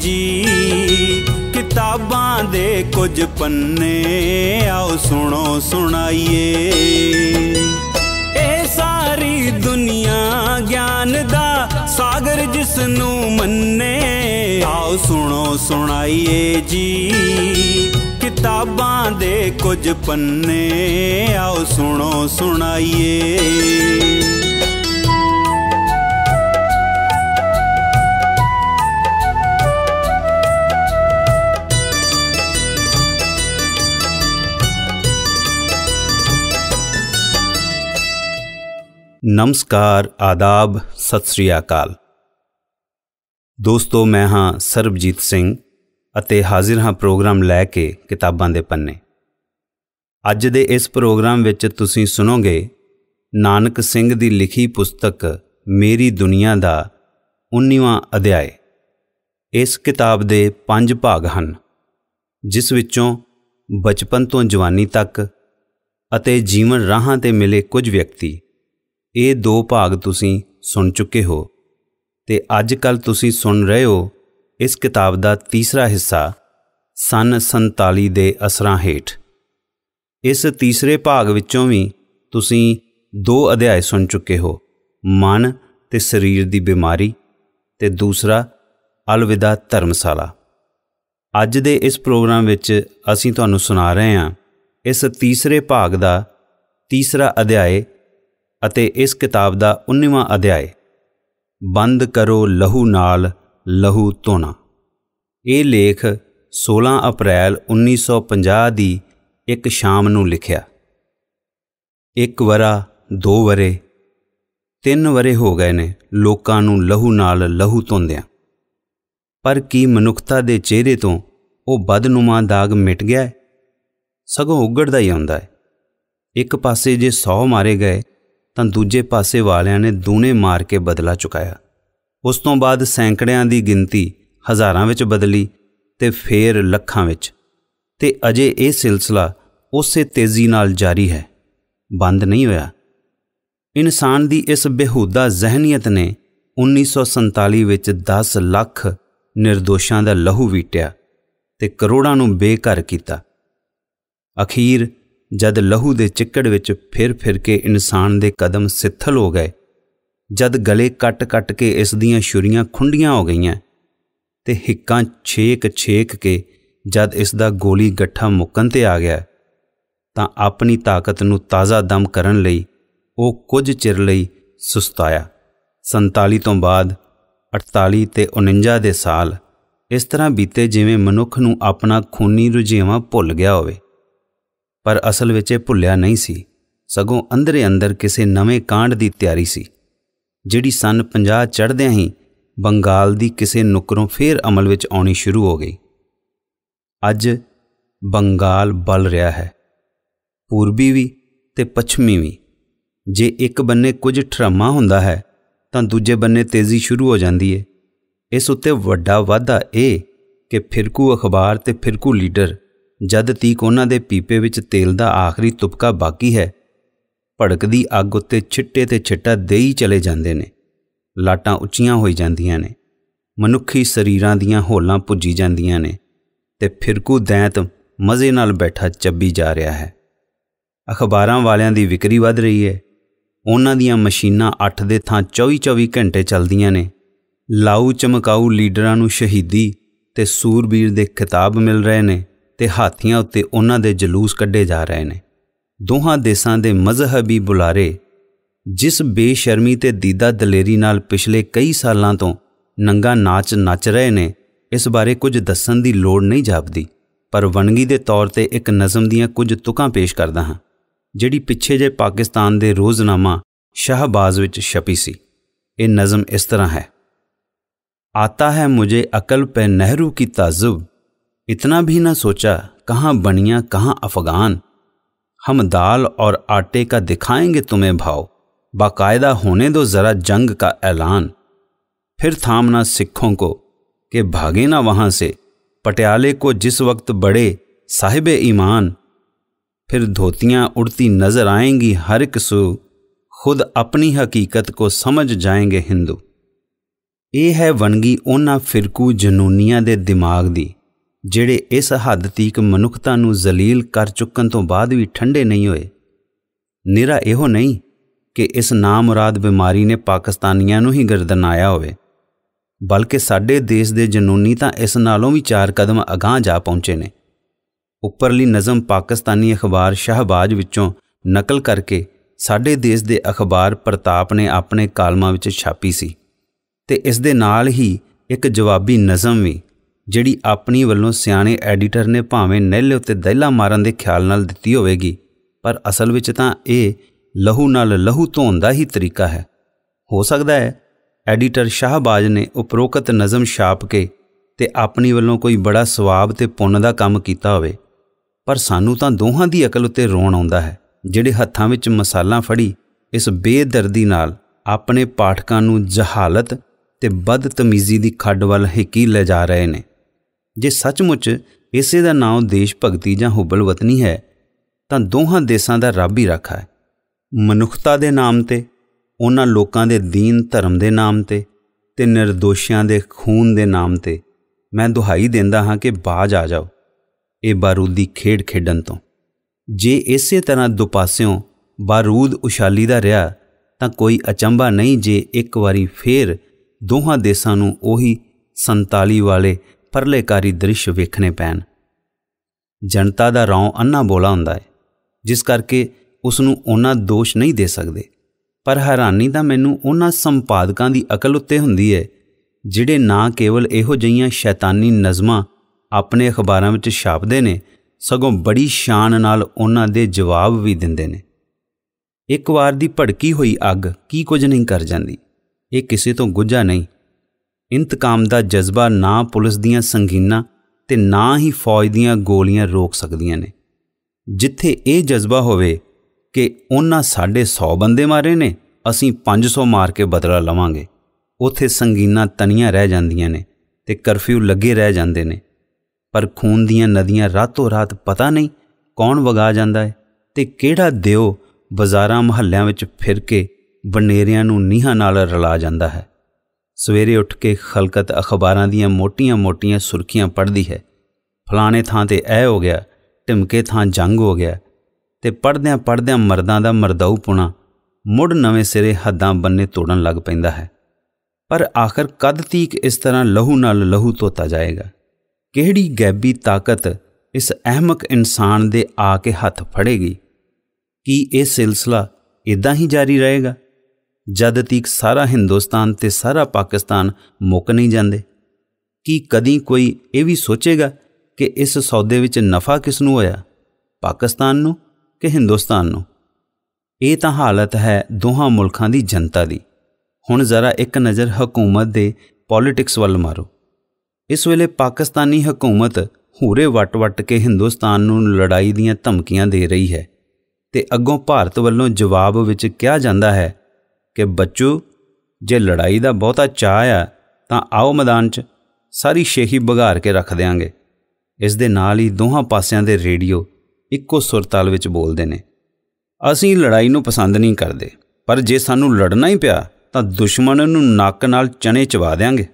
ਜੀ ਕਿਤਾਬਾਂ ਦੇ ਕੁਝ ਪੰਨੇ ਆਓ ਸੁਣੋ ਸੁਣਾਈਏ ਇਹ ਸਾਰੀ ਦੁਨੀਆ ਗਿਆਨ ਦਾ ਸਾਗਰ ਜਿਸ ਨੂੰ ਮੰਨੇ ਆਓ ਸੁਣੋ ਸੁਣਾਈਏ ਜੀ ਕਿਤਾਬਾਂ ਦੇ ਕੁਝ ਪੰਨੇ ਆਓ ਸੁਣੋ ਸੁਣਾਈਏ ਨਮਸਕਾਰ ਆਦਾਬ ਸਤਿ ਸ੍ਰੀ ਅਕਾਲ ਦੋਸਤੋ ਮੈਂ ਹਾਂ ਸਰਬਜੀਤ ਸਿੰਘ ਅਤੇ ਹਾਜ਼ਰ ਹਾਂ ਪ੍ਰੋਗਰਾਮ ਲੈ ਕੇ ਕਿਤਾਬਾਂ ਦੇ ਪੰਨੇ ਅੱਜ ਦੇ ਇਸ ਪ੍ਰੋਗਰਾਮ ਵਿੱਚ ਤੁਸੀਂ ਸੁਣੋਗੇ ਨਾਨਕ ਸਿੰਘ ਦੀ ਲਿਖੀ ਪੁਸਤਕ ਮੇਰੀ ਦੁਨੀਆ ਦਾ 19ਵਾਂ ਅਧਿਆਇ ਇਸ ਕਿਤਾਬ ਦੇ 5 ਭਾਗ ਹਨ ਜਿਸ ਵਿੱਚੋਂ ਬਚਪਨ ਤੋਂ ਜਵਾਨੀ ਤੱਕ ਅਤੇ ਜੀਵਨ ਰਾਹਾਂ ਤੇ ਮਿਲੇ ਕੁਝ ਵਿਅਕਤੀ ਇਹ ਦੋ ਭਾਗ ਤੁਸੀਂ ਸੁਣ ਚੁੱਕੇ ਹੋ ਤੇ ਅੱਜ ਕੱਲ ਤੁਸੀਂ ਸੁਣ ਰਹੇ ਹੋ ਇਸ ਕਿਤਾਬ ਦਾ ਤੀਸਰਾ ਹਿੱਸਾ ਸਨ 47 ਦੇ ਅਸਰਾਂ ਹੇਠ ਇਸ ਤੀਸਰੇ ਭਾਗ ਵਿੱਚੋਂ ਵੀ ਤੁਸੀਂ ਦੋ ਅਧਿਆਏ ਸੁਣ ਚੁੱਕੇ ਹੋ ਮਨ ਤੇ ਸਰੀਰ ਦੀ ਬਿਮਾਰੀ ਤੇ ਦੂਸਰਾ ਅਲਵਿਦਾ ਧਰਮਸ਼ਾਲਾ ਅੱਜ ਦੇ ਇਸ ਪ੍ਰੋਗਰਾਮ ਵਿੱਚ ਅਸੀਂ ਤੁਹਾਨੂੰ ਸੁਣਾ ਰਹੇ ਹਾਂ ਇਸ ਤੀਸਰੇ ਭਾਗ ਦਾ ਤੀਸਰਾ ਅਧਿਆਏ ਅਤੇ ਇਸ ਕਿਤਾਬ ਦਾ 19ਵਾਂ ਅਧਿਆਇ ਬੰਦ ਕਰੋ ਲਹੂ ਨਾਲ ਲਹੂ ਧੋਣਾ ਇਹ ਲੇਖ 16 ਅਪ੍ਰੈਲ 1950 ਦੀ ਇੱਕ ਸ਼ਾਮ ਨੂੰ ਲਿਖਿਆ ਇੱਕ ਵਰਾ ਦੋ ਵਰੇ ਤਿੰਨ ਵਰੇ ਹੋ ਗਏ ਨੇ ਲੋਕਾਂ ਨੂੰ ਲਹੂ ਨਾਲ ਲਹੂ ਧੋਂਦਿਆਂ ਪਰ ਕੀ ਮਨੁੱਖਤਾ ਦੇ ਚਿਹਰੇ ਤੋਂ ਉਹ ਬਦਨੁਮਾ ਦਾਗ ਮਿਟ ਗਿਆ ਸਗੋਂ ਉਗੜਦਾ ਹੀ ਹੁੰਦਾ ਹੈ ਇੱਕ ਪਾਸੇ ਜੇ 100 ਮਾਰੇ ਗਏ ਤਾਂ ਦੂਜੇ ਪਾਸੇ ਵਾਲਿਆਂ ਨੇ ਦੂਨੇ ਮਾਰ ਕੇ ਬਦਲਾ ਚੁਕਾਇਆ ਉਸ ਤੋਂ ਬਾਅਦ ਸੈਂਕੜਿਆਂ ਦੀ ਗਿਣਤੀ ਹਜ਼ਾਰਾਂ ਵਿੱਚ ਬਦਲੀ ਤੇ ਫੇਰ ਲੱਖਾਂ ਵਿੱਚ ਤੇ ਅਜੇ ਇਹ ਸਿਲਸਿਲਾ ਉਸੇ ਤੇਜ਼ੀ ਨਾਲ ਜਾਰੀ ਹੈ ਬੰਦ ਨਹੀਂ ਹੋਇਆ ਇਨਸਾਨ ਦੀ ਇਸ ਬੇਹੂਦਾ ਜ਼ਹਿਨੀਅਤ ਨੇ 1947 ਵਿੱਚ 10 ਲੱਖ ਨਿਰਦੋਸ਼ਾਂ ਦਾ ਲਹੂ ਵੀਟਿਆ ਤੇ ਕਰੋੜਾਂ ਨੂੰ ਬੇਘਰ ਕੀਤਾ ਅਖੀਰ ਜਦ ਲਹੂ ਦੇ ਚਿੱਕੜ ਵਿੱਚ ਫਿਰ ਫਿਰ ਕੇ ਇਨਸਾਨ ਦੇ ਕਦਮ ਸਿੱਥਲ ਹੋ ਗਏ ਜਦ ਗਲੇ ਕੱਟ-ਕੱਟ ਕੇ ਇਸ ਦੀਆਂ ਛੁਰੀਆਂ ਖੁੰਡੀਆਂ ਹੋ ਗਈਆਂ ਤੇ ਹਿੱਕਾਂ ਛੇਕ-ਛੇਕ ਕੇ ਜਦ ਇਸ ਦਾ ਗੋਲੀ ਗੱਠਾ ਮੁੱਕਣ ਤੇ ਆ ਗਿਆ ਤਾਂ ਆਪਣੀ ਤਾਕਤ ਨੂੰ ਤਾਜ਼ਾ ਦਮ ਕਰਨ ਲਈ ਉਹ ਕੁਝ ਚਿਰ ਲਈ ਸੁਸਤਾਇਆ 47 ਤੋਂ ਬਾਅਦ 48 ਤੇ 49 ਦੇ ਸਾਲ ਇਸ ਤਰ੍ਹਾਂ ਬੀਤੇ ਜਿਵੇਂ ਮਨੁੱਖ ਨੂੰ ਆਪਣਾ ਖੂਨੀ ਰੁਝੇਵਾਂ ਭੁੱਲ ਗਿਆ ਹੋਵੇ ਪਰ ਅਸਲ ਵਿੱਚ ਇਹ ਭੁੱਲਿਆ ਨਹੀਂ ਸੀ ਸਗੋਂ ਅੰਦਰੇ ਅੰਦਰ ਕਿਸੇ ਨਵੇਂ ਕਾਂਡ ਦੀ ਤਿਆਰੀ ਸੀ ਜਿਹੜੀ ਸਨ 50 ਚੜ੍ਹਦਿਆਂ ਹੀ ਬੰਗਾਲ ਦੀ ਕਿਸੇ ਨੁਕਰੋਂ ਫੇਰ ਅਮਲ ਵਿੱਚ ਆਉਣੀ ਸ਼ੁਰੂ ਹੋ ਗਈ ਅੱਜ ਬੰਗਾਲ ਬਲ ਰਿਹਾ ਹੈ ਪੂਰਬੀ ਵੀ ਤੇ ਪੱਛਮੀ ਵੀ ਜੇ ਇੱਕ ਬੰਨੇ ਕੁਝ ਠਰਮਾ ਹੁੰਦਾ ਹੈ ਤਾਂ ਦੂਜੇ ਬੰਨੇ ਤੇਜ਼ੀ ਸ਼ੁਰੂ ਹੋ ਜਾਂਦੀ ਹੈ ਇਸ ਉੱਤੇ ਵੱਡਾ ਵਾਧਾ ਇਹ ਕਿ ਫਿਰਕੂ ਅਖਬਾਰ ਤੇ ਫਿਰਕੂ ਲੀਡਰ ਜਦ ਤੀਕ ਉਹਨਾਂ ਦੇ ਪੀਪੇ ਵਿੱਚ ਤੇਲ ਦਾ ਆਖਰੀ ਤੁਪਕਾ ਬਾਕੀ ਹੈ ਭੜਕਦੀ ਅੱਗ ਉੱਤੇ ਛਿੱਟੇ ਤੇ ਛਿੱਟਾ ਦੇਈ ਚਲੇ ਜਾਂਦੇ ਨੇ ਲਾਟਾਂ ਉੱਚੀਆਂ ਹੋਈ ਜਾਂਦੀਆਂ ਨੇ ਮਨੁੱਖੀ ਸਰੀਰਾਂ ਦੀਆਂ ਹੋਲਾਂ ਪੁੱਜੀ ਜਾਂਦੀਆਂ ਨੇ ਤੇ ਫਿਰਕੂ ਦੈਂਤ ਮਜ਼ੇ ਨਾਲ ਬੈਠਾ ਚੱਬੀ ਜਾ ਰਿਹਾ ਹੈ ਅਖਬਾਰਾਂ ਵਾਲਿਆਂ ਦੀ ਵਿਕਰੀ ਵੱਧ ਰਹੀ ਹੈ ਉਹਨਾਂ ਦੀਆਂ ਮਸ਼ੀਨਾਂ 8 ਦੇ ਥਾਂ 24-24 ਘੰਟੇ ਚੱਲਦੀਆਂ ਨੇ ਲਾਊ ਚਮਕਾਊ ਲੀਡਰਾਂ ਨੂੰ ਸ਼ਹੀਦੀ ਤੇ ਸੂਰਬੀਰ ਦੇ ਖਿਤਾਬ ਮਿਲ ਰਹੇ ਨੇ ਤੇ ਹਾਥੀਆਂ ਉੱਤੇ ਉਹਨਾਂ ਦੇ ਜਲੂਸ ਕੱਢੇ ਜਾ ਰਹੇ ਨੇ ਦੋਹਾਂ ਦੇਸ਼ਾਂ ਦੇ ਮਜ਼ਹਬੀ ਬੁਲਾਰੇ ਜਿਸ ਬੇਸ਼ਰਮੀ ਤੇ ਦੀਦਾ ਦਲੇਰੀ ਨਾਲ ਪਿਛਲੇ ਕਈ ਸਾਲਾਂ ਤੋਂ ਨੰਗਾ ਨਾਚ ਨੱਚ ਰਹੇ ਨੇ ਇਸ ਬਾਰੇ ਕੁਝ ਦੱਸਣ ਦੀ ਲੋੜ ਨਹੀਂ ਜਾਪਦੀ ਪਰ ਵਣਗੀ ਦੇ ਤੌਰ ਤੇ ਇੱਕ ਨਜ਼ਮ ਦੀਆਂ ਕੁਝ ਤੁਕਾਂ ਪੇਸ਼ ਕਰਦਾ ਹਾਂ ਜਿਹੜੀ ਪਿੱਛੇ ਜੇ ਪਾਕਿਸਤਾਨ ਦੇ ਰੋਜ਼ਨਾਮਾ ਸ਼ਹਬਾਜ਼ ਵਿੱਚ ਛਪੀ ਸੀ ਇਹ ਨਜ਼ਮ ਇਸ ਤਰ੍ਹਾਂ ਹੈ ਆਤਾ ਹੈ ਮੁਝੇ ਅਕਲ ਪੈ ਨਹਿਰੂ ਕੀ ਤਾਜ਼ੁਬ इतना भी ना सोचा कहाँ बनिया कहाँ अफगान हम दाल और आटे का दिखाएंगे तुम्हें भाव बाकायदा होने दो जरा जंग का ऐलान फिर थामना सिखों को कि भागे ना वहाँ से पटियाले को जिस वक्त बड़े साहिब ईमान फिर धोतियाँ उड़ती नजर आएंगी हर एक सु खुद अपनी हकीकत को समझ जाएंगे हिंदू ये है वनगी ਉਹਨਾਂ फिरकू जनूनिया दे दिमाग दी ਜਿਹੜੇ ਇਸ ਹੱਦ ਤੀਕ ਮਨੁੱਖਤਾ ਨੂੰ ਜ਼ਲੀਲ ਕਰ ਚੁੱਕਣ ਤੋਂ ਬਾਅਦ ਵੀ ਠੰਡੇ ਨਹੀਂ ਹੋਏ ਨਿਰਾ ਇਹੋ ਨਹੀਂ ਕਿ ਇਸ ਨਾਮੁਰਾਦ ਬਿਮਾਰੀ ਨੇ ਪਾਕਿਸਤਾਨੀਆਂ ਨੂੰ ਹੀ ਗਰਦਨਾਇਆ ਹੋਵੇ ਬਲਕਿ ਸਾਡੇ ਦੇਸ਼ ਦੇ ਜਨੂਨੀ ਤਾਂ ਇਸ ਨਾਲੋਂ ਵੀ ਚਾਰ ਕਦਮ ਅਗਾਹ ਜਾ ਪਹੁੰਚੇ ਨੇ ਉੱਪਰਲੀ ਨਜ਼ਮ ਪਾਕਿਸਤਾਨੀ ਅਖਬਾਰ ਸ਼ਹਬਾਜ਼ ਵਿੱਚੋਂ ਨਕਲ ਕਰਕੇ ਸਾਡੇ ਦੇਸ਼ ਦੇ ਅਖਬਾਰ ਪ੍ਰਤਾਪ ਨੇ ਆਪਣੇ ਕਾਲਮਾਂ ਵਿੱਚ ਛਾਪੀ ਸੀ ਤੇ ਇਸ ਦੇ ਨਾਲ ਹੀ ਇੱਕ ਜਵਾਬੀ ਨਜ਼ਮ ਵੀ ਜਿਹੜੀ ਆਪਣੀ ਵੱਲੋਂ ਸਿਆਣੇ ਐਡੀਟਰ ਨੇ ਭਾਵੇਂ ਨਹਿਲੇ ਉੱਤੇ ਦਹਿਲਾ ਮਾਰਨ ਦੇ ਖਿਆਲ ਨਾਲ ਦਿੱਤੀ ਹੋਵੇਗੀ ਪਰ ਅਸਲ ਵਿੱਚ ਤਾਂ ਇਹ ਲਹੂ ਨਾਲ ਲਹੂ ਧੋਣ ਦਾ ਹੀ ਤਰੀਕਾ ਹੈ ਹੋ ਸਕਦਾ ਹੈ ਐਡੀਟਰ ਸ਼ਾਹਬਾਜ਼ ਨੇ ਉਪਰੋਕਤ ਨਜ਼ਮ ਛਾਪ ਕੇ ਤੇ ਆਪਣੀ ਵੱਲੋਂ ਕੋਈ ਬੜਾ ਸਵਾਬ ਤੇ ਪੁੰਨ ਦਾ ਕੰਮ ਕੀਤਾ ਹੋਵੇ ਪਰ ਸਾਨੂੰ ਤਾਂ ਦੋਹਾਂ ਦੀ ਅਕਲ ਉੱਤੇ ਰੋਣ ਆਉਂਦਾ ਹੈ ਜਿਹੜੇ ਹੱਥਾਂ ਵਿੱਚ ਮਸਾਲਾ ਫੜੀ ਇਸ ਬੇਦਰਦੀ ਨਾਲ ਆਪਣੇ ਪਾਠਕਾਂ ਨੂੰ ਜਹਾਲਤ ਤੇ ਬਦਤਮੀਜ਼ੀ ਦੀ ਖੱਡ ਵੱਲ ਹਕੀ ਲੈ ਜਾ ਰਹੇ ਨੇ ਜੇ ਸੱਚਮੁੱਚ ਇਸੇ ਦਾ ਨਾਮ ਦੇਸ਼ ਭਗਤੀ ਜਾਂ ਹੁਬਲ ਵਤਨੀ ਹੈ ਤਾਂ ਦੋਹਾਂ ਦੇਸ਼ਾਂ ਦਾ ਰੱਬ ਹੀ ਰੱਖਾ ਹੈ ਮਨੁੱਖਤਾ ਦੇ ਨਾਮ ਤੇ ਉਹਨਾਂ ਲੋਕਾਂ ਦੇ ਦੀਨ ਧਰਮ ਦੇ ਨਾਮ ਤੇ ਤੇ ਨਿਰਦੋਸ਼ੀਆਂ ਦੇ ਖੂਨ ਦੇ ਨਾਮ ਤੇ ਮੈਂ ਦੁਹਾਈ ਦਿੰਦਾ ਹਾਂ ਕਿ ਬਾਜ ਆ ਜਾਓ ਇਹ ਬਾਰੂਦੀ ਖੇਡ ਖੇਡਣ ਤੋਂ ਜੇ ਇਸੇ ਤਰ੍ਹਾਂ ਦੁਪਾਸਿਓਂ ਬਾਰੂਦ ਉਸ਼ਾਲੀ ਦਾ ਰਿਹਾ ਤਾਂ ਕੋਈ ਅਚੰਭਾ ਨਹੀਂ ਜੇ ਇੱਕ ਵਾਰੀ ਫੇਰ ਦੋਹਾਂ ਦੇਸ਼ਾਂ ਨੂੰ ਉਹੀ 47 ਵਾਲੇ ਪਰਲੇਕਾਰੀ ਦ੍ਰਿਸ਼ ਵੇਖਣੇ ਪੈਣ ਜਨਤਾ ਦਾ ਰੌਂ ਅੰਨਾ ਬੋਲਾ ਹੁੰਦਾ ਹੈ ਜਿਸ ਕਰਕੇ ਉਸ ਨੂੰ ਉਹਨਾਂ ਦੋਸ਼ ਨਹੀਂ ਦੇ ਸਕਦੇ ਪਰ ਹੈਰਾਨੀ ਤਾਂ ਮੈਨੂੰ ਉਹਨਾਂ ਸੰਪਾਦਕਾਂ ਦੀ ਅਕਲ ਉੱਤੇ ਹੁੰਦੀ ਹੈ ਜਿਹੜੇ ਨਾ ਕੇਵਲ ਇਹੋ ਜਿਹੀਆਂ ਸ਼ੈਤਾਨੀ ਨਜ਼ਮਾਂ ਆਪਣੇ ਅਖਬਾਰਾਂ ਵਿੱਚ ਛਾਪਦੇ ਨੇ ਸਗੋਂ ਬੜੀ ਸ਼ਾਨ ਨਾਲ ਉਹਨਾਂ ਦੇ ਜਵਾਬ ਵੀ ਦਿੰਦੇ ਨੇ ਇੱਕ ਵਾਰ ਦੀ ਭੜਕੀ ਹੋਈ ਅੱਗ ਕੀ ਕੁਝ ਨਹੀਂ ਕਰ ਜਾਂਦੀ ਇਹ ਕਿਸੇ ਤੋਂ ਗੁੱਝਾ ਨਹੀਂ ਇੰਤਕਾਮ ਦਾ ਜਜ਼ਬਾ ਨਾ ਪੁਲਿਸ ਦੀਆਂ ਸੰਗੀਨਾਂ ਤੇ ਨਾ ਹੀ ਫੌਜ ਦੀਆਂ ਗੋਲੀਆਂ ਰੋਕ ਸਕਦੀਆਂ ਨੇ ਜਿੱਥੇ ਇਹ ਜਜ਼ਬਾ ਹੋਵੇ ਕਿ ਉਹਨਾਂ 150 ਬੰਦੇ ਮਾਰੇ ਨੇ ਅਸੀਂ 500 ਮਾਰ ਕੇ ਬਦਲਾ ਲਵਾਂਗੇ ਉਥੇ ਸੰਗੀਨਾਂ ਤਨੀਆਂ ਰਹਿ ਜਾਂਦੀਆਂ ਨੇ ਤੇ ਕਰਫਿਊ ਲੱਗੇ ਰਹਿ ਜਾਂਦੇ ਨੇ ਪਰ ਖੂਨ ਦੀਆਂ ਨਦੀਆਂ ਰਾਤੋਂ ਰਾਤ ਪਤਾ ਨਹੀਂ ਕੌਣ ਵਗਾ ਜਾਂਦਾ ਹੈ ਤੇ ਕਿਹੜਾ ਦਿਓ ਬਾਜ਼ਾਰਾਂ ਮਹੱਲਿਆਂ ਵਿੱਚ ਫਿਰ ਕੇ ਬਨੇਰਿਆਂ ਨੂੰ ਨੀਹਾਂ ਨਾਲ ਰਲਾ ਜਾਂਦਾ ਹੈ ਸਵੇਰੇ ਉੱਠ ਕੇ ਖਲਕਤ ਅਖਬਾਰਾਂ ਦੀਆਂ ਮੋਟੀਆਂ-ਮੋਟੀਆਂ ਸੁਰਖੀਆਂ ਪੜ੍ਹਦੀ ਹੈ ਫਲਾਣੇ ਥਾਂ ਤੇ ਐ ਹੋ ਗਿਆ ਢਿਮਕੇ ਥਾਂ ਜੰਗ ਹੋ ਗਿਆ ਤੇ ਪੜਦਿਆਂ ਪੜਦਿਆਂ ਮਰਦਾਂ ਦਾ ਮਰਦਾਉ ਪੁਣਾ ਮੁੜ ਨਵੇਂ ਸਿਰੇ ਹੱਦਾਂ ਬੰਨੇ ਤੋੜਨ ਲੱਗ ਪੈਂਦਾ ਹੈ ਪਰ ਆਖਰ ਕਦ ਤੀਕ ਇਸ ਤਰ੍ਹਾਂ ਲਹੂ ਨਾਲ ਲਹੂ ਧੋਤਾ ਜਾਏਗਾ ਕਿਹੜੀ ਗੈਬੀ ਤਾਕਤ ਇਸ ਅਹਿਮਕ ਇਨਸਾਨ ਦੇ ਆ ਕੇ ਹੱਥ ਫੜੇਗੀ ਕੀ ਇਹ ਸਿਲਸਿਲਾ ਇਦਾਂ ਹੀ ਜਾਰੀ ਰਹੇਗਾ ਜਦ ਤੀਕ ਸਾਰਾ ਹਿੰਦੁਸਤਾਨ ਤੇ ਸਾਰਾ ਪਾਕਿਸਤਾਨ ਮੁੱਕ ਨਹੀਂ ਜਾਂਦੇ ਕੀ ਕਦੀ ਕੋਈ ਇਹ ਵੀ ਸੋਚੇਗਾ ਕਿ ਇਸ ਸੌਦੇ ਵਿੱਚ ਨਫਾ ਕਿਸ ਨੂੰ ਹੋਇਆ ਪਾਕਿਸਤਾਨ ਨੂੰ ਕਿ ਹਿੰਦੁਸਤਾਨ ਨੂੰ ਇਹ ਤਾਂ ਹਾਲਤ ਹੈ ਦੋਹਾਂ ਮੁਲਕਾਂ ਦੀ ਜਨਤਾ ਦੀ ਹੁਣ ਜ਼ਰਾ ਇੱਕ ਨਜ਼ਰ ਹਕੂਮਤ ਦੇ ਪੋਲਿਟਿਕਸ ਵੱਲ ਮਾਰੋ ਇਸ ਵੇਲੇ ਪਾਕਿਸਤਾਨੀ ਹਕੂਮਤ ਹੂਰੇ ਵਟ-ਵਟ ਕੇ ਹਿੰਦੁਸਤਾਨ ਨੂੰ ਲੜਾਈ ਦੀਆਂ ਧਮਕੀਆਂ ਦੇ ਰਹੀ ਹੈ ਤੇ ਅੱਗੋਂ ਭਾਰਤ ਵੱਲੋਂ ਜਵਾਬ ਵਿੱਚ ਕਿਹਾ ਜਾਂਦਾ ਹੈ ਕਿ ਬੱਚੂ ਜੇ ਲੜਾਈ ਦਾ ਬਹੁਤਾ ਚਾਹ ਆ ਤਾਂ ਆਓ ਮੈਦਾਨ 'ਚ ਸਾਰੀ ਸ਼ੇਹੀ ਬਗਾਰ ਕੇ ਰੱਖ ਦੇਾਂਗੇ ਇਸ ਦੇ ਨਾਲ ਹੀ ਦੋਹਾਂ ਪਾਸਿਆਂ ਦੇ ਰੇਡੀਓ ਇੱਕੋ ਸੁਰਤਾਲ ਵਿੱਚ ਬੋਲਦੇ ਨੇ ਅਸੀਂ ਲੜਾਈ ਨੂੰ ਪਸੰਦ ਨਹੀਂ ਕਰਦੇ ਪਰ ਜੇ ਸਾਨੂੰ ਲੜਨਾ ਹੀ ਪਿਆ ਤਾਂ ਦੁਸ਼ਮਣ ਨੂੰ ਨੱਕ ਨਾਲ ਚਣੇ ਚਵਾ ਦੇਾਂਗੇ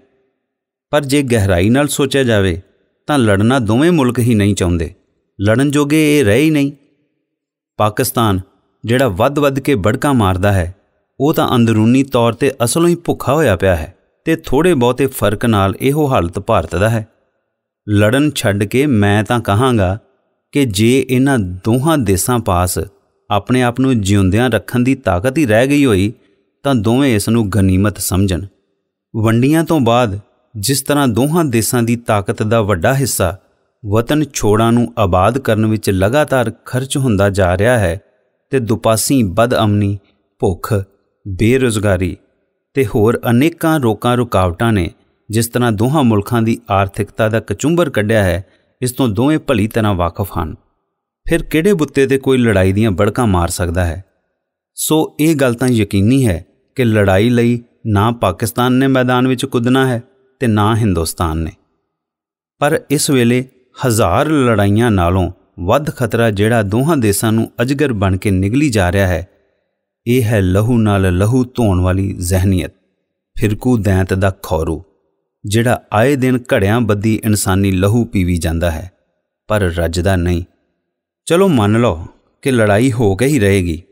ਪਰ ਜੇ ਗਹਿਰਾਈ ਨਾਲ ਸੋਚਿਆ ਜਾਵੇ ਤਾਂ ਲੜਨਾ ਦੋਵੇਂ ਮੁਲਕ ਹੀ ਨਹੀਂ ਚਾਹੁੰਦੇ ਲੜਨ ਜੋਗੇ ਇਹ ਰਹੇ ਹੀ ਨਹੀਂ ਪਾਕਿਸਤਾਨ ਜਿਹੜਾ ਵੱਧ-ਵੱਧ ਕੇ ਬੜਕਾ ਮਾਰਦਾ ਹੈ ਉਹ ਤਾਂ ਅੰਦਰੂਨੀ ਤੌਰ ਤੇ ਅਸਲੋਂ ਹੀ ਭੁੱਖਾ ਹੋਇਆ ਪਿਆ ਹੈ ਤੇ ਥੋੜੇ ਬਹੁਤੇ ਫਰਕ ਨਾਲ ਇਹੋ ਹਾਲਤ ਭਾਰਤ ਦਾ ਹੈ ਲੜਨ ਛੱਡ ਕੇ ਮੈਂ ਤਾਂ ਕਹਾਂਗਾ ਕਿ ਜੇ ਇਹਨਾਂ ਦੋਹਾਂ ਦੇਸ਼ਾਂ ਪਾਸ ਆਪਣੇ ਆਪ ਨੂੰ ਜਿਉਂਦਿਆਂ ਰੱਖਣ ਦੀ ਤਾਕਤ ਹੀ ਰਹਿ ਗਈ ਹੋਈ ਤਾਂ ਦੋਵੇਂ ਇਸ ਨੂੰ ਗਨੀਮਤ ਸਮਝਣ ਵੰਡੀਆਂ ਤੋਂ ਬਾਅਦ ਜਿਸ ਤਰ੍ਹਾਂ ਦੋਹਾਂ ਦੇਸ਼ਾਂ ਦੀ ਤਾਕਤ ਦਾ ਵੱਡਾ ਹਿੱਸਾ ਵਤਨ ਛੋੜਾਂ ਨੂੰ ਆਬਾਦ ਕਰਨ ਵਿੱਚ ਲਗਾਤਾਰ ਖਰਚ ਹੁੰਦਾ ਜਾ ਰਿਹਾ ਹੈ ਤੇ ਦੁਪਾਸੀ ਬਦਅਮਨੀ ਭੁੱਖ ਬੇਰੋਜ਼ਗਾਰੀ ਤੇ ਹੋਰ ਅਨੇਕਾਂ ਰੋਕਾਂ ਰੁਕਾਵਟਾਂ ਨੇ ਜਿਸ ਤਰ੍ਹਾਂ ਦੋਹਾਂ ਮੁਲਕਾਂ ਦੀ ਆਰਥਿਕਤਾ ਦਾ ਕਚੁੰਬਰ ਕੱਢਿਆ ਹੈ ਇਸ ਤੋਂ ਦੋਵੇਂ ਭਲੀ ਤਰ੍ਹਾਂ ਵਾਕਫ ਹਨ ਫਿਰ ਕਿਹੜੇ ਬੁੱਤੇ ਤੇ ਕੋਈ ਲੜਾਈ ਦੀਆਂ ਬੜਕਾਂ ਮਾਰ ਸਕਦਾ ਹੈ ਸੋ ਇਹ ਗੱਲ ਤਾਂ ਯਕੀਨੀ ਹੈ ਕਿ ਲੜਾਈ ਲਈ ਨਾ ਪਾਕਿਸਤਾਨ ਨੇ ਮੈਦਾਨ ਵਿੱਚ ਕੁੱਦਣਾ ਹੈ ਤੇ ਨਾ ਹਿੰਦੁਸਤਾਨ ਨੇ ਪਰ ਇਸ ਵੇਲੇ ਹਜ਼ਾਰ ਲੜਾਈਆਂ ਨਾਲੋਂ ਵੱਧ ਖਤਰਾ ਜਿਹੜਾ ਦੋਹਾਂ ਦੇਸ਼ਾਂ ਨੂੰ ਅਜਗਰ ਬਣ ਕੇ ਨਿਗਲੀ ਜਾ ਰਿਹਾ ਹੈ ਇਹ ਹੈ ਲਹੂ ਨਾਲ ਲਹੂ ਧੋਣ ਵਾਲੀ ਜ਼ਹਿਨੀਅਤ ਫਿਰਕੂ ਦੈਂਤ ਦਾ ਖੌਰੂ ਜਿਹੜਾ ਆਏ ਦਿਨ ਘੜਿਆਂ ਬੱਦੀ ਇਨਸਾਨੀ ਲਹੂ ਪੀਵੀ ਜਾਂਦਾ ਹੈ ਪਰ ਰੱਜਦਾ ਨਹੀਂ ਚਲੋ ਮੰਨ ਲਓ ਕਿ ਲੜਾਈ ਹੋ ਕੇ ਹੀ ਰਹੇਗੀ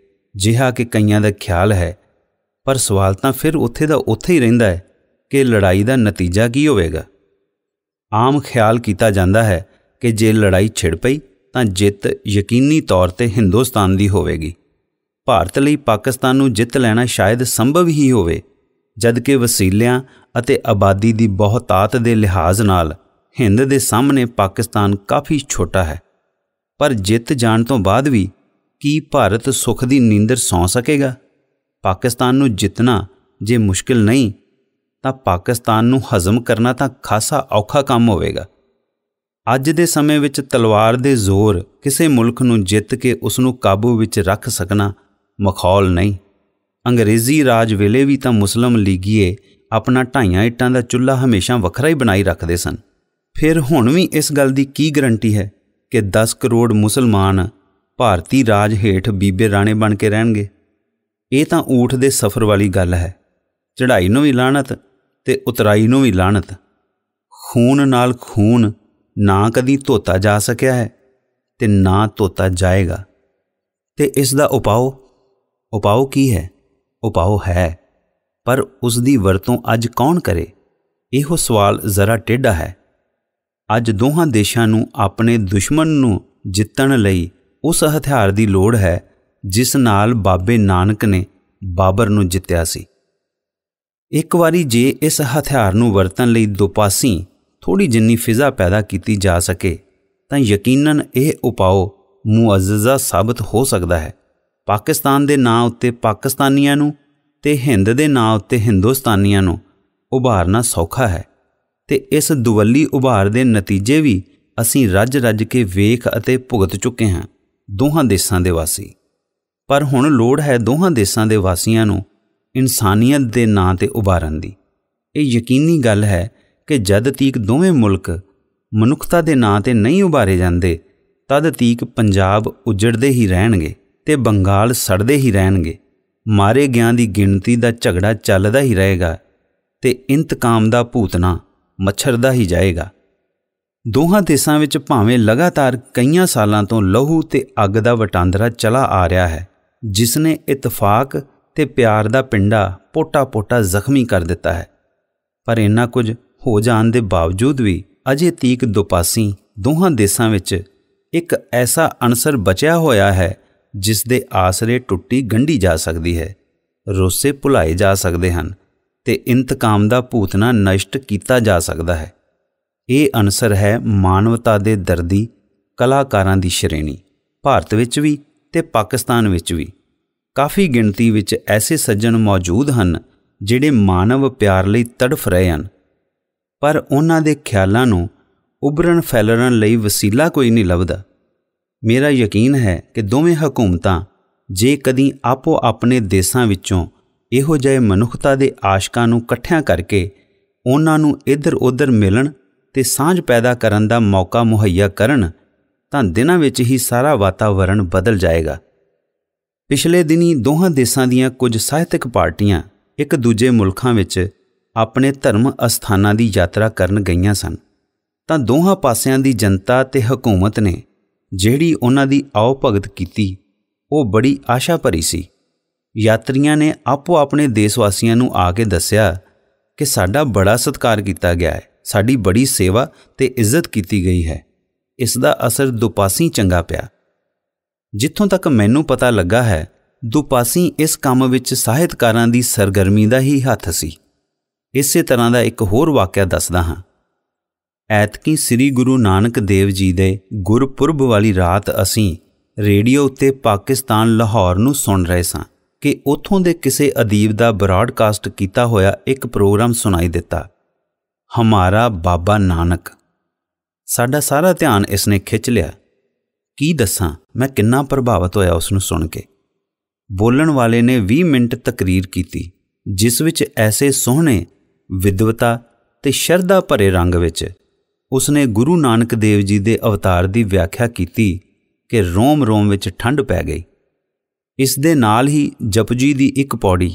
ਜਿਹਾ ਕਿ ਕਈਆਂ ਦਾ ਖਿਆਲ ਹੈ ਪਰ ਸਵਾਲ ਤਾਂ ਫਿਰ ਉੱਥੇ ਦਾ ਉੱਥੇ ਹੀ ਰਹਿੰਦਾ ਹੈ ਕਿ ਲੜਾਈ ਦਾ ਨਤੀਜਾ ਕੀ ਹੋਵੇਗਾ ਆਮ ਖਿਆਲ ਕੀਤਾ ਜਾਂਦਾ ਹੈ ਕਿ ਜੇ ਲੜਾਈ ਛਿੜ ਪਈ ਤਾਂ ਜਿੱਤ ਯਕੀਨੀ ਤੌਰ ਤੇ ਹਿੰਦੁਸਤਾਨ ਦੀ ਹੋਵੇਗੀ ਭਾਰਤ ਲਈ ਪਾਕਿਸਤਾਨ ਨੂੰ ਜਿੱਤ ਲੈਣਾ ਸ਼ਾਇਦ ਸੰਭਵ ਹੀ ਹੋਵੇ ਜਦ ਕਿ ਵਸੀਲਿਆਂ ਅਤੇ ਆਬਾਦੀ ਦੀ ਬਹੁਤਾਤ ਦੇ ਲਿਹਾਜ਼ ਨਾਲ ਹਿੰਦ ਦੇ ਸਾਹਮਣੇ ਪਾਕਿਸਤਾਨ ਕਾਫੀ ਛੋਟਾ ਹੈ ਪਰ ਜਿੱਤ ਜਾਣ ਤੋਂ ਬਾਅਦ ਵੀ ਕੀ ਭਾਰਤ ਸੁਖ ਦੀ ਨੀਂਦਰ ਸੌਂ ਸਕੇਗਾ ਪਾਕਿਸਤਾਨ ਨੂੰ ਜਿੱਤਣਾ ਜੇ ਮੁਸ਼ਕਿਲ ਨਹੀਂ ਤਾਂ ਪਾਕਿਸਤਾਨ ਨੂੰ ਹਜ਼ਮ ਕਰਨਾ ਤਾਂ ਖਾਸਾ ਔਖਾ ਕੰਮ ਹੋਵੇਗਾ ਅੱਜ ਦੇ ਸਮੇਂ ਵਿੱਚ ਤਲਵਾਰ ਦੇ ਜ਼ੋਰ ਕਿਸੇ ਮੁਲਕ ਨੂੰ ਜਿੱਤ ਕੇ ਉਸ ਨੂੰ ਕਾਬੂ ਵਿੱਚ ਰੱਖ ਸਕਣਾ ਮਖੌਲ ਨਹੀਂ ਅੰਗਰੇਜ਼ੀ ਰਾਜ ਵੇਲੇ ਵੀ ਤਾਂ ਮੁਸਲਮ ਲੀਗੀਏ ਆਪਣਾ ਢਾਈਆਂ ਇੱਟਾਂ ਦਾ ਚੁੱਲ੍ਹਾ ਹਮੇਸ਼ਾ ਵੱਖਰਾ ਹੀ ਬਣਾਈ ਰੱਖਦੇ ਸਨ ਫਿਰ ਹੁਣ ਵੀ ਇਸ ਗੱਲ ਦੀ ਕੀ ਗਰੰਟੀ ਹੈ ਕਿ 10 ਕਰੋੜ ਮੁਸਲਮਾਨ ਭਾਰਤੀ ਰਾਜ ਹੇਠ ਬੀਬੇ ਰਾਣੇ ਬਣ ਕੇ ਰਹਿਣਗੇ ਇਹ ਤਾਂ ਊਠ ਦੇ ਸਫ਼ਰ ਵਾਲੀ ਗੱਲ ਹੈ ਚੜ੍ਹਾਈ ਨੂੰ ਵੀ ਲਾਣਤ ਤੇ ਉਤਰਾਈ ਨੂੰ ਵੀ ਲਾਣਤ ਖੂਨ ਨਾਲ ਖੂਨ ਨਾ ਕਦੀ ਧੋਤਾ ਜਾ ਸਕਿਆ ਹੈ ਤੇ ਨਾ ਧੋਤਾ ਜਾਏਗਾ ਤੇ ਇਸ ਦਾ ਉਪਾਅ ਉਪਾਉ ਕੀ ਹੈ ਉਪਾਉ ਹੈ ਪਰ ਉਸ ਦੀ ਵਰਤੋਂ ਅੱਜ ਕੌਣ ਕਰੇ ਇਹੋ ਸਵਾਲ ਜ਼ਰਾ ਟੇਢਾ ਹੈ ਅੱਜ ਦੋਹਾਂ ਦੇਸ਼ਾਂ ਨੂੰ ਆਪਣੇ ਦੁਸ਼ਮਣ ਨੂੰ ਜਿੱਤਣ ਲਈ ਉਸ ਹਥਿਆਰ ਦੀ ਲੋੜ ਹੈ ਜਿਸ ਨਾਲ ਬਾਬੇ ਨਾਨਕ ਨੇ ਬਾਬਰ ਨੂੰ ਜਿੱਤਿਆ ਸੀ ਇੱਕ ਵਾਰੀ ਜੇ ਇਸ ਹਥਿਆਰ ਨੂੰ ਵਰਤਣ ਲਈ ਦੁਪਾਸੀ ਥੋੜੀ ਜਿੰਨੀ ਫਿਜ਼ਾ ਪੈਦਾ ਕੀਤੀ ਜਾ ਸਕੇ ਤਾਂ ਯਕੀਨਨ ਇਹ ਉਪਾਅ ਮੁਅੱਜ਼ਜ਼ਾ ਸਾਬਤ ਹੋ ਸਕਦਾ ਹੈ ਪਾਕਿਸਤਾਨ ਦੇ ਨਾਂ ਉੱਤੇ ਪਾਕਿਸਤਾਨੀਆਂ ਨੂੰ ਤੇ ਹਿੰਦ ਦੇ ਨਾਂ ਉੱਤੇ ਹਿੰਦੁਸਤਾਨੀਆਂ ਨੂੰ ਉਭਾਰਨਾ ਸੌਖਾ ਹੈ ਤੇ ਇਸ ਦੁਵੱਲੀ ਉਭਾਰ ਦੇ ਨਤੀਜੇ ਵੀ ਅਸੀਂ ਰੱਜ-ਰੱਜ ਕੇ ਵੇਖ ਅਤੇ ਭੁਗਤ ਚੁੱਕੇ ਹਾਂ ਦੋਹਾਂ ਦੇਸ਼ਾਂ ਦੇ ਵਾਸੀ ਪਰ ਹੁਣ ਲੋੜ ਹੈ ਦੋਹਾਂ ਦੇਸ਼ਾਂ ਦੇ ਵਾਸੀਆਂ ਨੂੰ ਇਨਸਾਨੀਅਤ ਦੇ ਨਾਂ ਤੇ ਉਭਾਰਨ ਦੀ ਇਹ ਯਕੀਨੀ ਗੱਲ ਹੈ ਕਿ ਜਦ ਤੀਕ ਦੋਵੇਂ ਮੁਲਕ ਮਨੁੱਖਤਾ ਦੇ ਨਾਂ ਤੇ ਨਹੀਂ ਉਭਾਰੇ ਜਾਂਦੇ ਤਦ ਤੀਕ ਪੰਜਾਬ ਉਜੜਦੇ ਹੀ ਰਹਿਣਗੇ ਤੇ ਬੰਗਾਲ ਸੜਦੇ ਹੀ ਰਹਿਣਗੇ ਮਾਰੇ ਗਿਆਂ ਦੀ ਗਿਣਤੀ ਦਾ ਝਗੜਾ ਚੱਲਦਾ ਹੀ ਰਹੇਗਾ ਤੇ ਇੰਤਕਾਮ ਦਾ ਭੂਤਨਾ ਦਾ ਹੀ ਜਾਏਗਾ ਦੋਹਾਂ ਦੇਸ਼ਾਂ ਵਿੱਚ ਭਾਵੇਂ ਲਗਾਤਾਰ ਕਈਆਂ ਸਾਲਾਂ ਤੋਂ ਲਹੂ ਤੇ ਅੱਗ ਦਾ ਵਟਾਂਦਰਾ ਚਲਾ ਆ ਰਿਹਾ ਹੈ ਜਿਸ ਨੇ ਇਤਫਾਕ ਤੇ ਪਿਆਰ ਦਾ ਪਿੰਡਾ ਪੋਟਾ-ਪੋਟਾ ਜ਼ਖਮੀ ਕਰ ਦਿੱਤਾ ਹੈ ਪਰ ਇੰਨਾ ਕੁਝ ਹੋ ਜਾਣ ਦੇ ਬਾਵਜੂਦ ਵੀ ਅਜੇ ਤੀਕ ਦੁਪਾਸੀ ਦੋਹਾਂ ਦੇਸ਼ਾਂ ਵਿੱਚ ਇੱਕ ਐਸਾ ਅਨਸਰ ਬਚਿਆ ਹੋਇਆ ਹੈ ਜਿਸ ਦੇ ਆਸਰੇ ਟੁੱਟੀ ਗੰਢੀ ਜਾ ਸਕਦੀ ਹੈ ਰੋਸੇ ਭੁਲਾਏ ਜਾ ਸਕਦੇ ਹਨ ਤੇ ਇੰਤਕਾਮ ਦਾ ਭੂਤਨਾ ਨਸ਼ਟ ਕੀਤਾ ਜਾ ਸਕਦਾ ਹੈ ਇਹ ਅਨਸਰ ਹੈ ਮਾਨਵਤਾ ਦੇ ਦਰਦੀ ਕਲਾਕਾਰਾਂ ਦੀ ਸ਼੍ਰੇਣੀ ਭਾਰਤ ਵਿੱਚ ਵੀ ਤੇ ਪਾਕਿਸਤਾਨ ਵਿੱਚ ਵੀ ਕਾਫੀ ਗਿਣਤੀ ਵਿੱਚ ਐਸੇ ਸੱਜਣ ਮੌਜੂਦ ਹਨ ਜਿਹੜੇ ਮਾਨਵ ਪਿਆਰ ਲਈ ਤੜਫ ਰਹੇ ਹਨ ਪਰ ਉਹਨਾਂ ਦੇ ਖਿਆਲਾਂ ਨੂੰ ਉਭਰਨ ਫੈਲਣ ਲਈ ਵਸੀਲਾ ਕੋਈ ਨਹੀਂ ਲੱਭਦਾ ਮੇਰਾ ਯਕੀਨ ਹੈ ਕਿ ਦੋਵੇਂ ਹਕੂਮਤਾਂ ਜੇ ਕਦੀ ਆਪੋ ਆਪਣੇ ਦੇਸ਼ਾਂ ਵਿੱਚੋਂ ਇਹੋ ਜਿਹੇ ਮਨੁੱਖਤਾ ਦੇ ਆਸ਼ਕਾਂ ਨੂੰ ਇਕੱਠਿਆਂ ਕਰਕੇ ਉਹਨਾਂ ਨੂੰ ਇੱਧਰ-ਉੱਧਰ ਮਿਲਣ ਤੇ ਸਾਂਝ ਪੈਦਾ ਕਰਨ ਦਾ ਮੌਕਾ ਮੁਹੱਈਆ ਕਰਨ ਤਾਂ ਦਿਨਾਂ ਵਿੱਚ ਹੀ ਸਾਰਾ ਵਾਤਾਵਰਣ ਬਦਲ ਜਾਏਗਾ ਪਿਛਲੇ ਦਿਨੀ ਦੋਹਾਂ ਦੇਸ਼ਾਂ ਦੀਆਂ ਕੁਝ ਸਾਹਿਤਕ ਪਾਰਟੀਆਂ ਇੱਕ ਦੂਜੇ ਮੁਲਕਾਂ ਵਿੱਚ ਆਪਣੇ ਧਰਮ ਅਸਥਾਨਾਂ ਦੀ ਯਾਤਰਾ ਕਰਨ ਗਈਆਂ ਸਨ ਤਾਂ ਦੋਹਾਂ ਪਾਸਿਆਂ ਦੀ ਜਨਤਾ ਤੇ ਹਕੂਮਤ ਨੇ ਜਿਹੜੀ ਉਹਨਾਂ ਦੀ ਆਉ ਭਗਤ ਕੀਤੀ ਉਹ ਬੜੀ ਆਸ਼ਾ ਭਰੀ ਸੀ ਯਾਤਰੀਆਂ ਨੇ ਆਪੋ ਆਪਣੇ ਦੇਸ਼ ਵਾਸੀਆਂ ਨੂੰ ਆ ਕੇ ਦੱਸਿਆ ਕਿ ਸਾਡਾ ਬੜਾ ਸਤਿਕਾਰ ਕੀਤਾ ਗਿਆ ਹੈ ਸਾਡੀ ਬੜੀ ਸੇਵਾ ਤੇ ਇੱਜ਼ਤ ਕੀਤੀ ਗਈ ਹੈ ਇਸ ਦਾ ਅਸਰ ਦੁਪਾਸੀ ਚੰਗਾ ਪਿਆ ਜਿੱਥੋਂ ਤੱਕ ਮੈਨੂੰ ਪਤਾ ਲੱਗਾ ਹੈ ਦੁਪਾਸੀ ਇਸ ਕੰਮ ਵਿੱਚ ਸਾਹਿਤਕਾਰਾਂ ਦੀ ਸਰਗਰਮੀ ਦਾ ਹੀ ਹੱਥ ਸੀ ਇਸੇ ਤਰ੍ਹਾਂ ਦਾ ਇੱਕ ਹੋਰ ਵਾਕਿਆ ਦੱਸਦਾ ਹਾਂ ਐਤਕੀ ਸ੍ਰੀ ਗੁਰੂ ਨਾਨਕ ਦੇਵ ਜੀ ਦੇ ਗੁਰਪੁਰਬ ਵਾਲੀ ਰਾਤ ਅਸੀਂ ਰੇਡੀਓ ਉੱਤੇ ਪਾਕਿਸਤਾਨ ਲਾਹੌਰ ਨੂੰ ਸੁਣ ਰਹੇ ਸਾਂ ਕਿ ਉੱਥੋਂ ਦੇ ਕਿਸੇ ਅਦੀਬ ਦਾ ਬ੍ਰਾਡਕਾਸਟ ਕੀਤਾ ਹੋਇਆ ਇੱਕ ਪ੍ਰੋਗਰਾਮ ਸੁਣਾਈ ਦਿੱਤਾ ਹਮਾਰਾ ਬਾਬਾ ਨਾਨਕ ਸਾਡਾ ਸਾਰਾ ਧਿਆਨ ਇਸ ਨੇ ਖਿੱਚ ਲਿਆ ਕੀ ਦੱਸਾਂ ਮੈਂ ਕਿੰਨਾ ਪ੍ਰਭਾਵਿਤ ਹੋਇਆ ਉਸ ਨੂੰ ਸੁਣ ਕੇ ਬੋਲਣ ਵਾਲੇ ਨੇ 20 ਮਿੰਟ ਤਕਰੀਰ ਕੀਤੀ ਜਿਸ ਵਿੱਚ ਐਸੇ ਸੋਹਣੇ ਵਿਦਵਤਾ ਤੇ ਸ਼ਰਧਾ ਭਰੇ ਰੰਗ ਵਿੱਚ ਉਸਨੇ ਗੁਰੂ ਨਾਨਕ ਦੇਵ ਜੀ ਦੇ ਅਵਤਾਰ ਦੀ ਵਿਆਖਿਆ ਕੀਤੀ ਕਿ ਰੋਮ-ਰੋਮ ਵਿੱਚ ਠੰਡ ਪੈ ਗਈ ਇਸ ਦੇ ਨਾਲ ਹੀ ਜਪਜੀ ਦੀ ਇੱਕ ਪੌੜੀ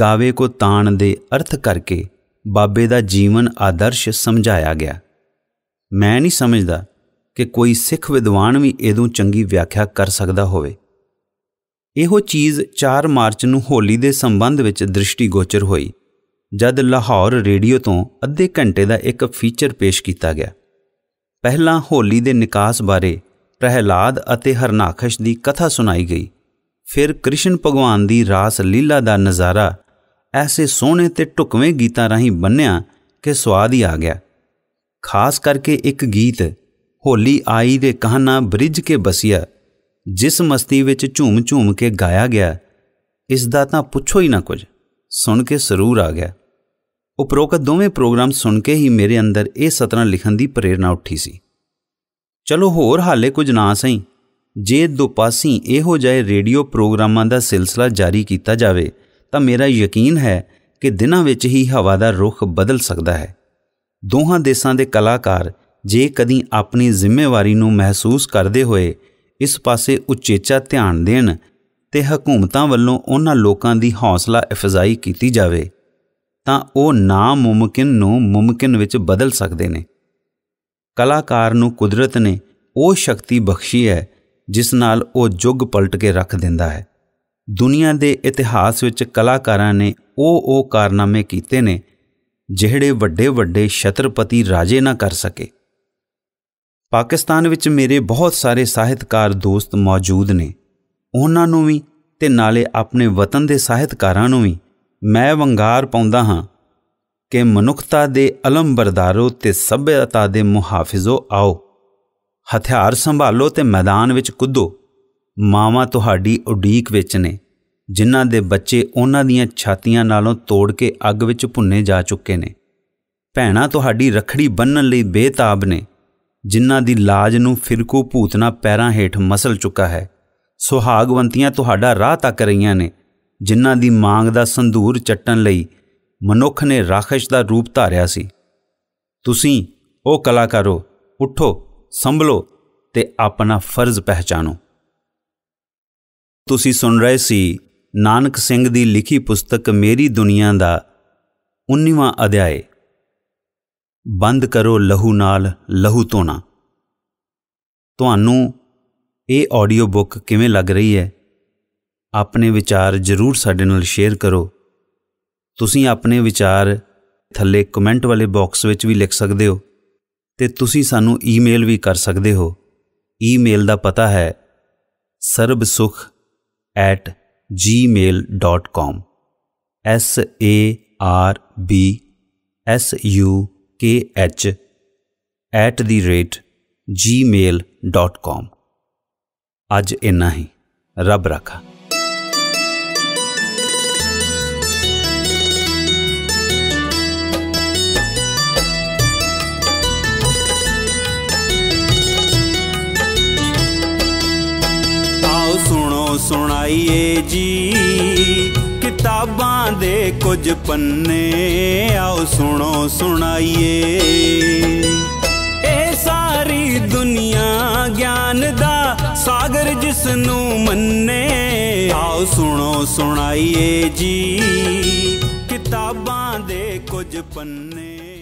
ਗਾਵੇ ਕੋ ਤਾਣ ਦੇ ਅਰਥ ਕਰਕੇ ਬਾਬੇ ਦਾ ਜੀਵਨ ਆਦਰਸ਼ ਸਮਝਾਇਆ ਗਿਆ ਮੈਂ ਨਹੀਂ ਸਮਝਦਾ ਕਿ ਕੋਈ ਸਿੱਖ ਵਿਦਵਾਨ ਵੀ ਇਹਦੋਂ ਚੰਗੀ ਵਿਆਖਿਆ ਕਰ ਸਕਦਾ ਹੋਵੇ ਇਹੋ ਚੀਜ਼ 4 ਮਾਰਚ ਨੂੰ ਹੋਲੀ ਦੇ ਸੰਬੰਧ ਵਿੱਚ ਦ੍ਰਿਸ਼ਟੀਗੋਚਰ ਹੋਈ ਜਦ ਲਾਹੌਰ ਰੇਡੀਓ ਤੋਂ ਅੱਧੇ ਘੰਟੇ ਦਾ ਇੱਕ ਫੀਚਰ ਪੇਸ਼ ਕੀਤਾ ਗਿਆ ਪਹਿਲਾਂ ਹੋਲੀ ਦੇ ਨਿਕਾਸ ਬਾਰੇ ਪ੍ਰਹਿਲਾਦ ਅਤੇ ਹਰਨਾਖਸ਼ ਦੀ ਕਥਾ ਸੁਣਾਈ ਗਈ ਫਿਰ ਕ੍ਰਿਸ਼ਨ ਭਗਵਾਨ ਦੀ ਰਾਸ ਲੀਲਾ ਦਾ ਨਜ਼ਾਰਾ ਐਸੇ ਸੋਹਣੇ ਤੇ ਟੁਕਵੇਂ ਗੀਤਾਂ ਰਾਹੀਂ ਬੰਨਿਆ ਕਿ ਸਵਾਦ ਹੀ ਆ ਗਿਆ ਖਾਸ ਕਰਕੇ ਇੱਕ ਗੀਤ ਹੋਲੀ ਆਈ ਦੇ ਕਹਾਣਾ ਬ੍ਰਿਜ ਕੇ ਬਸਿਆ ਜਿਸ ਮਸਤੀ ਵਿੱਚ ਝੂਮ ਝੂਮ ਕੇ ਗਾਇਆ ਗਿਆ ਇਸ ਦਾ ਤਾਂ ਪੁੱਛੋ ਹੀ ਨਾ ਕੁਝ ਸੁਣ ਕੇ ਸਰੂਰ ਆ ਗਿਆ ਉਪਰੋਕਤ ਦੋਵੇਂ ਪ੍ਰੋਗਰਾਮ ਸੁਣ ਕੇ ਹੀ ਮੇਰੇ ਅੰਦਰ ਇਹ ਸਤਰਾਂ ਲਿਖਣ ਦੀ ਪ੍ਰੇਰਣਾ ਉੱਠੀ ਸੀ ਚਲੋ ਹੋਰ ਹਾਲੇ ਕੁਝ ਨਾ ਸਹੀਂ ਜੇ ਦੁਪਾਸੀ ਇਹੋ ਜਾਏ ਰੇਡੀਓ ਪ੍ਰੋਗਰਾਮਾਂ ਦਾ ਸਿਲਸਿਲਾ ਜਾਰੀ ਕੀਤਾ ਜਾਵੇ ਤਾਂ ਮੇਰਾ ਯਕੀਨ ਹੈ ਕਿ ਦਿਨਾਂ ਵਿੱਚ ਹੀ ਹਵਾ ਦਾ ਰੁਖ ਬਦਲ ਸਕਦਾ ਹੈ ਦੋਹਾਂ ਦੇਸ਼ਾਂ ਦੇ ਕਲਾਕਾਰ ਜੇ ਕਦੀ ਆਪਣੀ ਜ਼ਿੰਮੇਵਾਰੀ ਨੂੰ ਮਹਿਸੂਸ ਕਰਦੇ ਹੋਏ ਇਸ ਪਾਸੇ ਉਚੇਚਾ ਧਿਆਨ ਦੇਣ ਤੇ ਹਕੂਮਤਾਂ ਵੱਲੋਂ ਉਹਨਾਂ ਲੋਕਾਂ ਦੀ ਹੌਸਲਾ ਅਫਜ਼ਾਈ ਕੀਤੀ ਜਾਵੇ ਤਾਂ ਉਹ ਨਾ ਮੁਮਕਿਨ ਨੂੰ ਮੁਮਕਿਨ ਵਿੱਚ ਬਦਲ ਸਕਦੇ ਨੇ ਕਲਾਕਾਰ ਨੂੰ ਕੁਦਰਤ ਨੇ ਉਹ ਸ਼ਕਤੀ ਬਖਸ਼ੀ ਹੈ ਜਿਸ ਨਾਲ ਉਹ ਜੁਗ ਪਲਟ ਕੇ ਰੱਖ ਦਿੰਦਾ ਹੈ ਦੁਨੀਆ ਦੇ ਇਤਿਹਾਸ ਵਿੱਚ ਕਲਾਕਾਰਾਂ ਨੇ ਉਹ ਉਹ ਕਾਰਨਾਮੇ ਕੀਤੇ ਨੇ ਜਿਹੜੇ ਵੱਡੇ ਵੱਡੇ ਛਤਰਪਤੀ ਰਾਜੇ ਨਾ ਕਰ ਸਕੇ ਪਾਕਿਸਤਾਨ ਵਿੱਚ ਮੇਰੇ ਬਹੁਤ ਸਾਰੇ ਸਾਹਿਤਕਾਰ ਦੋਸਤ ਮੌਜੂਦ ਨੇ ਉਹਨਾਂ ਨੂੰ ਵੀ ਤੇ ਨਾਲੇ ਆਪਣੇ ਵਤਨ ਦੇ ਸਾਹਿਤਕਾਰਾਂ ਨੂੰ ਵੀ ਮੈਂ ਵੰਗਾਰ ਪਾਉਂਦਾ ਹਾਂ ਕਿ ਮਨੁੱਖਤਾ ਦੇ ਅਲੰਬਰਦਾਰੋ ਤੇ ਸਭਿਅਤਾ ਦੇ ਮੁਹਾਫਿਜ਼ੋ ਆਓ ਹਥਿਆਰ ਸੰਭਾਲੋ ਤੇ ਮੈਦਾਨ ਵਿੱਚ ਕੁੱਦੋ ਮਾਵਾਂ ਤੁਹਾਡੀ ਉਡੀਕ ਵਿੱਚ ਨੇ ਜਿਨ੍ਹਾਂ ਦੇ ਬੱਚੇ ਉਹਨਾਂ ਦੀਆਂ ਛਾਤੀਆਂ ਨਾਲੋਂ ਤੋੜ ਕੇ ਅੱਗ ਵਿੱਚ ਭੁੰਨੇ ਜਾ ਚੁੱਕੇ ਨੇ ਭੈਣਾ ਤੁਹਾਡੀ ਰਖੜੀ ਬੰਨਣ ਲਈ ਬੇਤਾਬ ਨੇ ਜਿਨ੍ਹਾਂ ਦੀ ਲਾਜ ਨੂੰ ਫਿਰਕੂ ਭੂਤਨਾ ਪੈਰਾਂ ਹੇਠ ਮਸਲ ਚੁੱਕਾ ਹੈ ਸੁਹਾਗਵੰਤੀਆਂ ਤੁਹਾਡਾ ਰਾਹ ਤੱਕ ਰਹੀਆਂ ਨੇ ਜਿਨ੍ਹਾਂ ਦੀ ਮੰਗ ਦਾ ਸੰਧੂਰ ਚੱਟਣ ਲਈ ਮਨੁੱਖ ਨੇ ਰਾਖਸ਼ ਦਾ ਰੂਪ ਧਾਰਿਆ ਸੀ ਤੁਸੀਂ ਉਹ ਕਲਾਕਾਰੋ ਉਠੋ ਸੰਭਲੋ ਤੇ ਆਪਣਾ ਫਰਜ਼ ਪਹਿਚਾਨੋ ਤੁਸੀਂ ਸੁਣ ਰਹੇ ਸੀ ਨਾਨਕ ਸਿੰਘ ਦੀ ਲਿਖੀ ਪੁਸਤਕ ਮੇਰੀ ਦੁਨੀਆ ਦਾ 19ਵਾਂ ਅਧਿਆਇ ਬੰਦ ਕਰੋ ਲਹੂ ਨਾਲ ਲਹੂ ਧੋਣਾ ਤੁਹਾਨੂੰ ਇਹ ਆਡੀਓ ਬੁੱਕ ਕਿਵੇਂ ਲੱਗ ਰਹੀ ਹੈ ਆਪਣੇ ਵਿਚਾਰ ਜਰੂਰ ਸਾਡੇ ਨਾਲ ਸ਼ੇਅਰ ਕਰੋ ਤੁਸੀਂ ਆਪਣੇ ਵਿਚਾਰ ਥੱਲੇ ਕਮੈਂਟ ਵਾਲੇ ਬਾਕਸ ਵਿੱਚ ਵੀ ਲਿਖ ਸਕਦੇ ਹੋ ਤੇ ਤੁਸੀਂ ਸਾਨੂੰ ਈਮੇਲ ਵੀ ਕਰ ਸਕਦੇ ਹੋ ਈਮੇਲ ਦਾ ਪਤਾ ਹੈ sarbsukh@gmail.com s a r b s u k h @gmail.com ਅੱਜ ਇੰਨਾ ਹੀ ਰੱਬ ਰਾਖਾ ਆਈਏ ਜੀ ਕਿਤਾਬਾਂ ਦੇ ਕੁਝ ਪੰਨੇ ਆਓ ਸੁਣੋ ਸੁਣਾਈਏ ਇਹ ਸਾਰੀ ਦੁਨੀਆ ਗਿਆਨ ਦਾ ਸਾਗਰ ਜਿਸ ਨੂੰ ਮੰਨੇ ਆਓ ਸੁਣੋ ਸੁਣਾਈਏ ਜੀ ਕਿਤਾਬਾਂ ਦੇ ਕੁਝ ਪੰਨੇ